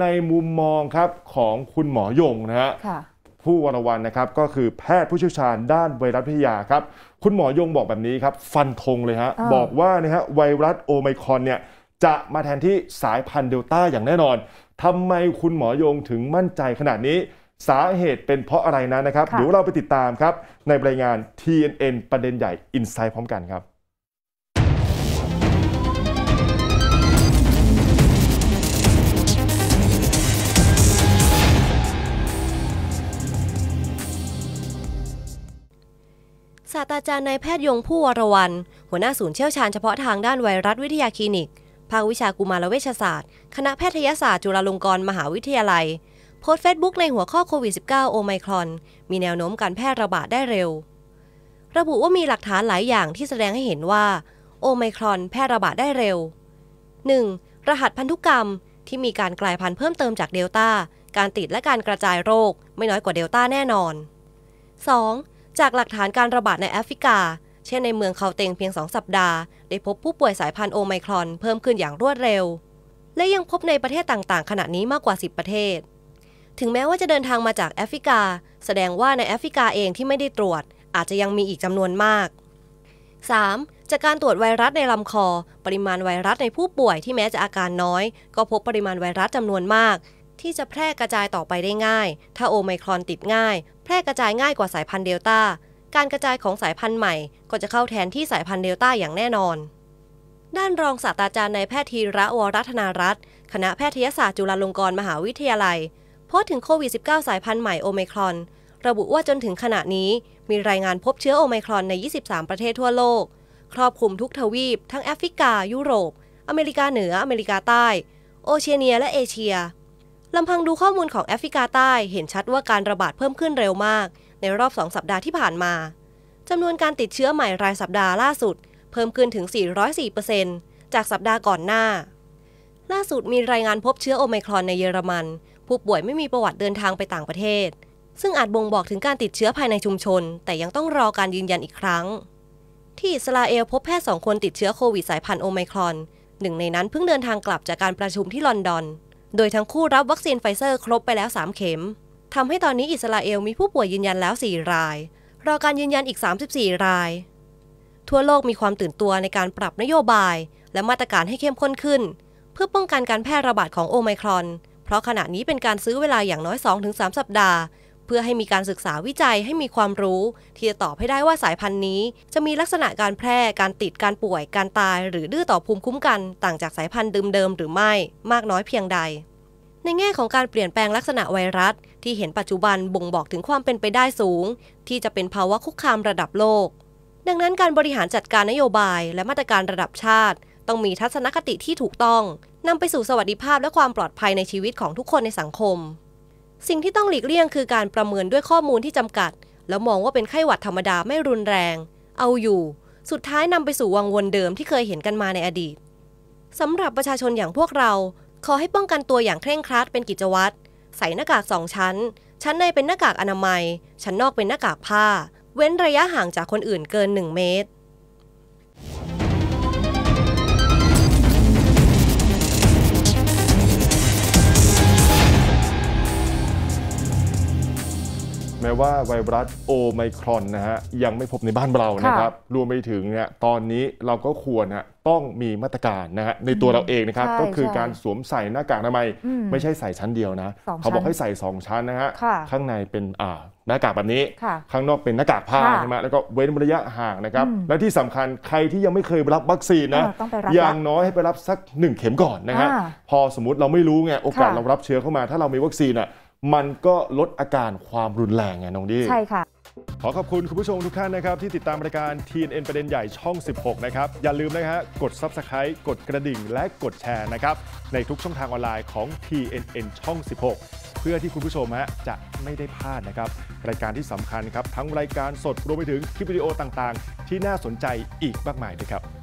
ในมุมมองครับ ของคุณหมอยงนะฮะผู้วรวันนะครับก็คือแพทย์ผู้เชี่ยวชาญด้านไวรัสพิทยาครับ คุณหมอยงบอกแบบนี้ครับ ฟันธงเลยฮะบอกว่านะฮะไวรัสโอไมคอนเนี่ยจะมาแทนที่สายพันธุ์เดลต้าอย่างแน่นอน ทำไมคุณหมอยงถึงมั่นใจขนาดนี้ สาเหตุเป็นเพราะอะไรนั้นนะครับเดี๋ยวเราไปติดตามครับในรายงาน TNN ประเด็นใหญ่อินไซด์พร้อมกันครับศาสตราจารย์นายแพทย์ยงผู้วรวันหัวหน้าศูนย์เชี่ยวชาญเฉพาะทางด้านไวรัสวิทยาคลินิก ภาควิชากุมารเวชศาสตร์ คณะแพทยศาสตร์จุฬาลงกรณ์มหาวิทยาลัยโพสต์เฟซบุ๊กในหัวข้อโควิด -19 โอไมครอนมีแนวโน้มการแพร่ระบาดได้เร็ว ระบุว่ามีหลักฐานหลายอย่างที่แสดงให้เห็นว่า โอไมครอนแพร่ระบาดได้เร็ว 1. รหัสพันธุกรรมที่มีการกลายพันธุ์เพิ่มเติมจากเดลต้าการติดและการกระจายโรคไม่น้อยกว่าเดลต้าแน่นอน 2. จากหลักฐานการระบาดในแอฟริกา เช่นในเมืองเคาเตงเพียง 2 สัปดาห์ ได้พบผู้ป่วยสายพันธุ์โอไมครอนเพิ่มขึ้นอย่างรวดเร็ว และยังพบในประเทศต่างๆ ขณะนี้มากกว่า 10 ประเทศ ถึงแม้ว่าจะเดินทางมาจากแอฟริกา แสดงว่าในแอฟริกาเองที่ไม่ได้ตรวจ อาจจะยังมีอีกจำนวนมาก 3. จากการตรวจไวรัสในลำคอ ปริมาณไวรัสในผู้ป่วยที่แม้จะอาการน้อย ก็พบปริมาณไวรัสจำนวนมากที่จะแพร่กระจายต่อไปได้ง่าย ถ้าโอไมครอนติดง่าย แพร่กระจายง่ายกว่าสายพันธุ์เดลต้า การกระจายของสายพันธุ์ใหม่ ก็จะเข้าแทนที่สายพันธุ์เดลต้าอย่างแน่นอน ด้านรองศาสตราจารย์นายแพทย์ธีระวรัตนารัตน์ คณะแพทยศาสตร์จุฬาลงกรณ์มหาวิทยาลัยโพสต์ถึงโควิด -19 สายพันธุ์ใหม่โอไมครอนระบุว่าจนถึงขณะนี้มีรายงานพบเชื้อโอไมครอนใน 23ประเทศทั่วโลก ครอบคลุมทุกทวีป ทั้งแอฟริกา ยุโรป อเมริกาเหนือ อเมริกาใต้ โอเชียเนีย และเอเชียลำพังดูข้อมูลของแอฟริกาใต้เห็นชัดว่าการระบาดเพิ่มขึ้นเร็วมากในรอบ 2 สัปดาห์ที่ผ่านมา จำนวนการติดเชื้อใหม่รายสัปดาห์ล่าสุดเพิ่มขึ้นถึง 404%จากสัปดาห์ก่อนหน้า ล่าสุดมีรายงานพบเชื้อโอไมครอนในเยอรมัน ผู้ป่วยไม่มีประวัติเดินทางไปต่างประเทศ ซึ่งอาจบ่งบอกถึงการติดเชื้อภายในชุมชน แต่ยังต้องรอการยืนยันอีกครั้ง ที่อิสราเอลพบแพทย์สองคนติดเชื้อโควิดสายพันธุ์โอไมครอนหนึ่งในนั้นเพิ่งเดินทางกลับจากการประชุมที่ลอนดอนโดยทั้งคู่รับวัคซีนไฟเซอร์ครบไปแล้ว 3 เข็ม ทำให้ตอนนี้อิสราเอลมีผู้ป่วยยืนยันแล้ว 4 ราย รอการยืนยันอีก 34 ราย ทั่วโลกมีความตื่นตัวในการปรับนโยบาย และมาตรการให้เข้มข้นขึ้น เพื่อป้องกันการแพร่ระบาดของโอไมครอน เพราะขณะนี้เป็นการซื้อเวลาอย่างน้อย 2-3 สัปดาห์เพื่อให้มีการศึกษาวิจัยให้มีความรู้ ที่จะตอบให้ได้ว่าสายพันธุ์นี้ จะมีลักษณะการแพร่ การติด การป่วย การตาย หรือดื้อต่อภูมิคุ้มกันต่างจากสายพันธุ์เดิมๆหรือไม่มากน้อยเพียงใด ในแง่ของการเปลี่ยนแปลงลักษณะไวรัส ที่เห็นปัจจุบันบ่งบอกถึงความเป็นไปได้สูง ที่จะเป็นภาวะคุกคามระดับโลก ดังนั้นการบริหารจัดการนโยบายและมาตรการระดับชาติ ต้องมีทัศนคติที่ถูกต้องนำไปสู่สวัสดิภาพและความปลอดภัยในชีวิตของทุกคนในสังคมสิ่งที่ต้องหลีกเลี่ยงคือการประเมินด้วยข้อมูลที่จำกัด แล้วมองว่าเป็นไข้หวัดธรรมดาไม่รุนแรง เอาอยู่ สุดท้ายนำไปสู่วังวนเดิมที่เคยเห็นกันมาในอดีตสำหรับประชาชนอย่างพวกเรา ขอให้ป้องกันตัวอย่างเคร่งครัดเป็นกิจวัตรใส่หน้ากากสองชั้น ชั้นในเป็นหน้ากากอนามัยชั้นนอกเป็นหน้ากากผ้า เว้นระยะห่างจากคนอื่นเกิน 1 เมตรแม้ว่าไวรัสโอไมครอนนะฮะยังไม่พบในบ้านเรานะครับรวมไปถึงเนี่ยตอนนี้เราก็ควรฮะต้องมีมาตรการนะฮะในตัวเราเองนะครับก็คือการสวมใส่หน้ากากอนามัยไม่ใช่ใส่ชั้นเดียวนะเขาบอกให้ใส่ 2 ชั้นนะฮะข้างในเป็นอ่าหน้ากากแบบนี้ข้างนอกเป็นหน้ากากผ้าใช่ไหมแล้วก็เว้นระยะห่างนะครับและที่สำคัญใครที่ยังไม่เคยรับวัคซีนนะอย่างน้อยให้ไปรับสัก 1 เข็มก่อนนะฮะพอสมมติเราไม่รู้ไงโอกาสเรารับเชื้อเข้ามา ถ้าเรามีวัคซีนอ่ะมันก็ลดอาการความรุนแรงไงน้องดีใช่ค่ะ ขอขอบคุณคุณผู้ชมทุกท่านนะครับ ที่ติดตามรายการ TNN ประเด็นใหญ่ช่อง 16 นะครับ อย่าลืมนะฮะกด Subscribe กดกระดิ่งและกดแชร์นะครับ ในทุกช่องทางออนไลน์ของ TNN ช่อง 16 เพื่อที่คุณผู้ชมฮะจะไม่ได้พลาดนะครับ รายการที่สำคัญครับ ทั้งรายการสดรวมไปถึงคลิปวิดีโอต่างๆ ที่น่าสนใจอีกมากมายด้วยครับ